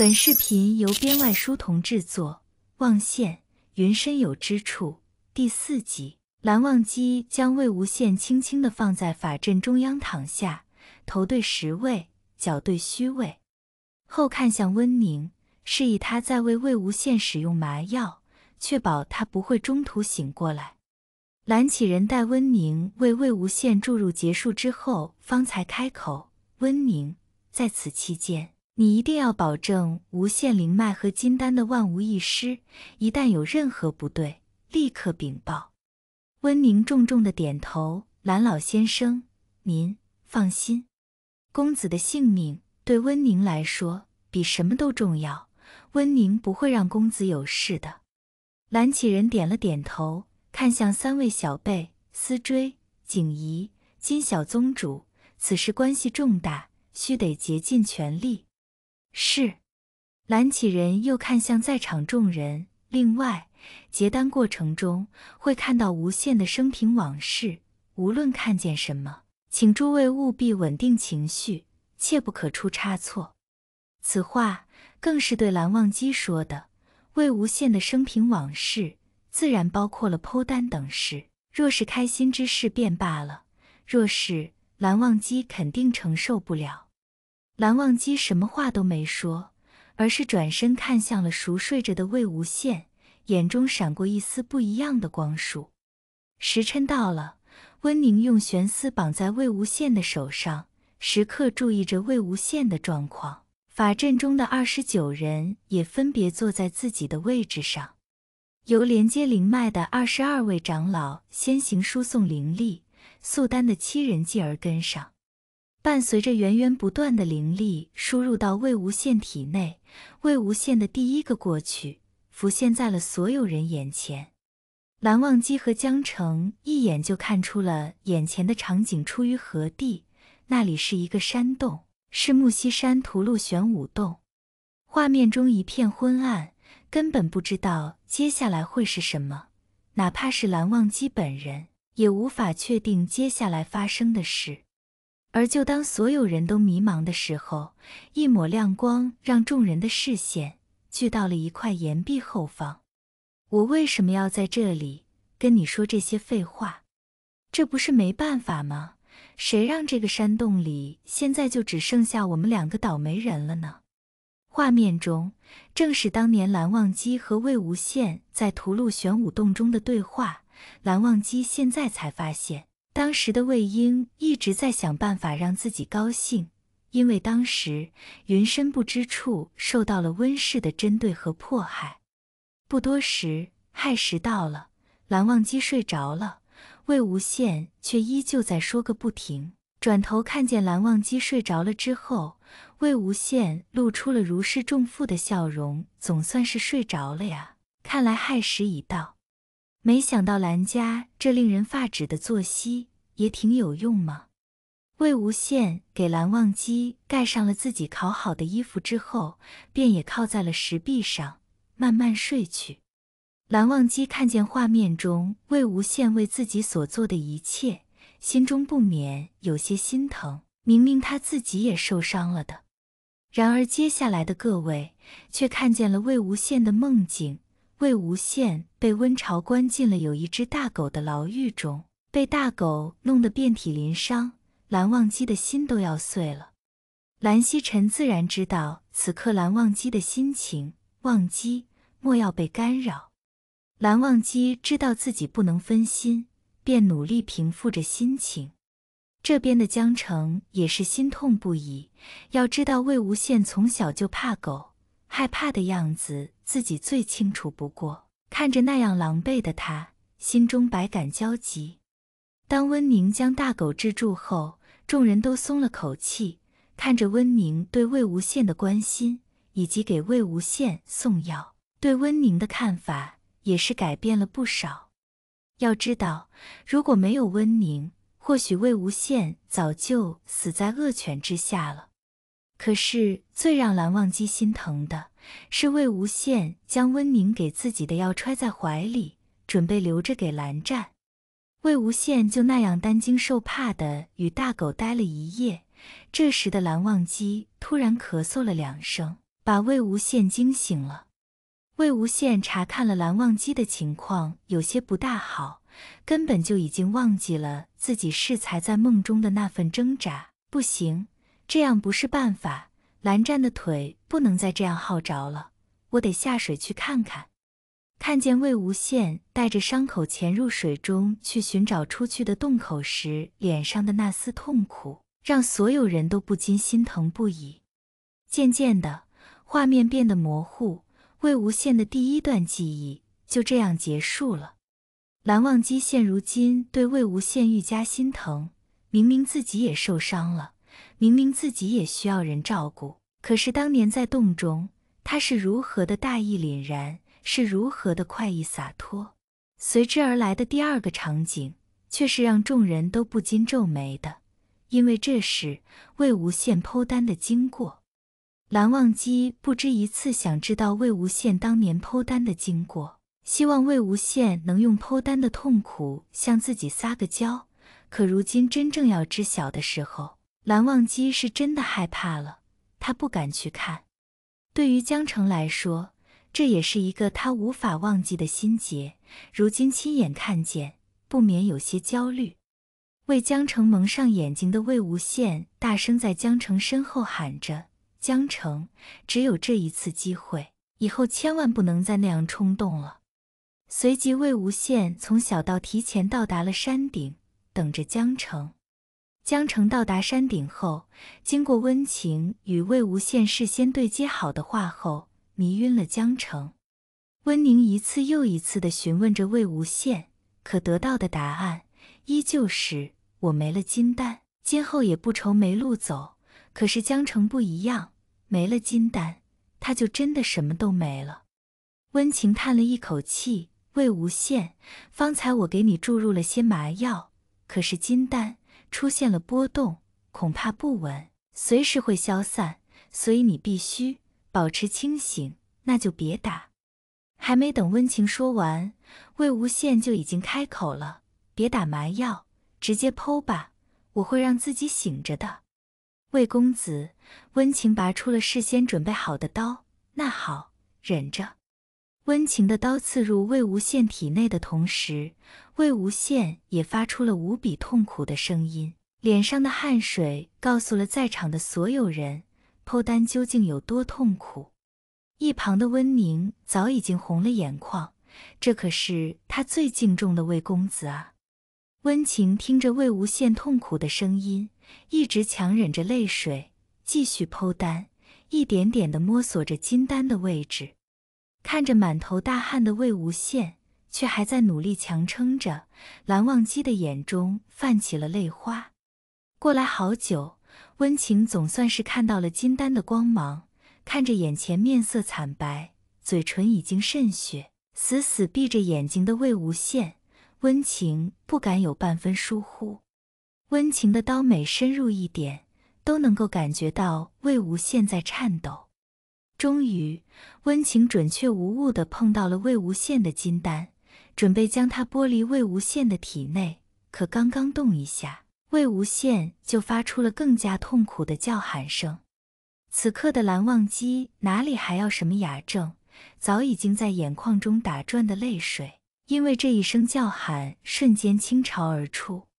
本视频由编外书童制作。望线云深有之处第四集，蓝忘机将魏无羡轻轻地放在法阵中央躺下，头对实位，脚对虚位，后看向温宁，示意他在为魏无羡使用麻药，确保他不会中途醒过来。蓝启人待温宁为魏无羡注入结束之后，方才开口。温宁在此期间。你一定要保证无限灵脉和金丹的万无一失，一旦有任何不对，立刻禀报。温宁重重的点头，蓝老先生，您放心，公子的性命对温宁来说比什么都重要，温宁不会让公子有事的。蓝启仁点了点头，看向三位小辈，思追、景怡、金小宗主，此事关系重大，须得竭尽全力。是，蓝启仁又看向在场众人。另外，结单过程中会看到无限的生平往事，无论看见什么，请诸位务必稳定情绪，切不可出差错。此话更是对蓝忘机说的。魏无羡的生平往事，自然包括了剖丹等事。若是开心之事便罢了，若是蓝忘机肯定承受不了。蓝忘机什么话都没说，而是转身看向了熟睡着的魏无羡，眼中闪过一丝不一样的光束。时辰到了，温宁用悬丝绑在魏无羡的手上，时刻注意着魏无羡的状况。法阵中的二十九人也分别坐在自己的位置上，由连接灵脉的二十二位长老先行输送灵力，素丹的七人继而跟上。伴随着源源不断的灵力输入到魏无羡体内，魏无羡的第一个过去浮现在了所有人眼前。蓝忘机和江澄一眼就看出了眼前的场景出于何地，那里是一个山洞，是木西山屠戮玄武洞。画面中一片昏暗，根本不知道接下来会是什么，哪怕是蓝忘机本人也无法确定接下来发生的事。而就当所有人都迷茫的时候，一抹亮光让众人的视线聚到了一块岩壁后方。我为什么要在这里跟你说这些废话？这不是没办法吗？谁让这个山洞里现在就只剩下我们两个倒霉人了呢？画面中正是当年蓝忘机和魏无羡在屠戮玄武洞中的对话。蓝忘机现在才发现。当时的魏婴一直在想办法让自己高兴，因为当时云深不知处受到了温氏的针对和迫害。不多时，亥时到了，蓝忘机睡着了，魏无羡却依旧在说个不停。转头看见蓝忘机睡着了之后，魏无羡露出了如释重负的笑容，总算是睡着了呀。看来亥时已到，没想到蓝家这令人发指的作息。也挺有用嘛。魏无羡给蓝忘机盖上了自己烤好的衣服之后，便也靠在了石壁上，慢慢睡去。蓝忘机看见画面中魏无羡为自己所做的一切，心中不免有些心疼。明明他自己也受伤了的，然而接下来的各位却看见了魏无羡的梦境：魏无羡被温晁关进了有一只大狗的牢狱中。被大狗弄得遍体鳞伤，蓝忘机的心都要碎了。蓝曦臣自然知道此刻蓝忘机的心情，忘机莫要被干扰。蓝忘机知道自己不能分心，便努力平复着心情。这边的江澄也是心痛不已，要知道魏无羡从小就怕狗，害怕的样子自己最清楚不过。看着那样狼狈的他，心中百感交集。当温宁将大狗制住后，众人都松了口气，看着温宁对魏无羡的关心，以及给魏无羡送药，对温宁的看法也是改变了不少。要知道，如果没有温宁，或许魏无羡早就死在恶犬之下了。可是最让蓝忘机心疼的是，魏无羡将温宁给自己的药揣在怀里，准备留着给蓝湛。魏无羡就那样担惊受怕的与大狗待了一夜。这时的蓝忘机突然咳嗽了两声，把魏无羡惊醒了。魏无羡查看了蓝忘机的情况，有些不大好，根本就已经忘记了自己是才在梦中的那份挣扎。不行，这样不是办法。蓝湛的腿不能再这样耗着了，我得下水去看看。看见魏无羡带着伤口潜入水中去寻找出去的洞口时，脸上的那丝痛苦让所有人都不禁心疼不已。渐渐的，画面变得模糊，魏无羡的第一段记忆就这样结束了。蓝忘机现如今对魏无羡愈加心疼，明明自己也受伤了，明明自己也需要人照顾，可是当年在洞中，他是如何的大义凛然。是如何的快意洒脱？随之而来的第二个场景却是让众人都不禁皱眉的，因为这是魏无羡剖丹的经过。蓝忘机不止一次想知道魏无羡当年剖丹的经过，希望魏无羡能用剖丹的痛苦向自己撒个娇。可如今真正要知晓的时候，蓝忘机是真的害怕了，他不敢去看。对于江澄来说，这也是一个他无法忘记的心结。如今亲眼看见，不免有些焦虑。为江城蒙上眼睛的魏无羡大声在江城身后喊着：“江城，只有这一次机会，以后千万不能再那样冲动了。”随即，魏无羡从小道提前到达了山顶，等着江城。江城到达山顶后，经过温情与魏无羡事先对接好的话后。迷晕了江城，温宁一次又一次地询问着魏无羡，可得到的答案依旧是我没了金丹，今后也不愁没路走。可是江城不一样，没了金丹，他就真的什么都没了。温情叹了一口气：“魏无羡，方才我给你注入了些麻药，可是金丹出现了波动，恐怕不稳，随时会消散，所以你必须。”保持清醒，那就别打。还没等温情说完，魏无羡就已经开口了：“别打麻药，直接剖吧，我会让自己醒着的。”魏公子，温情拔出了事先准备好的刀。那好，忍着。温情的刀刺入魏无羡体内的同时，魏无羡也发出了无比痛苦的声音，脸上的汗水告诉了在场的所有人。剖丹究竟有多痛苦？一旁的温宁早已经红了眼眶，这可是他最敬重的魏公子啊！温情听着魏无羡痛苦的声音，一直强忍着泪水，继续剖丹，一点点地摸索着金丹的位置。看着满头大汗的魏无羡，却还在努力强撑着，蓝忘机的眼中泛起了泪花。过来好久。温情总算是看到了金丹的光芒，看着眼前面色惨白、嘴唇已经渗血、死死闭着眼睛的魏无羡，温情不敢有半分疏忽。温情的刀每深入一点，都能够感觉到魏无羡在颤抖。终于，温情准确无误地碰到了魏无羡的金丹，准备将它剥离魏无羡的体内，可刚刚动一下。魏无羡就发出了更加痛苦的叫喊声，此刻的蓝忘机哪里还要什么雅正，早已经在眼眶中打转的泪水，因为这一声叫喊，瞬间倾巢而出。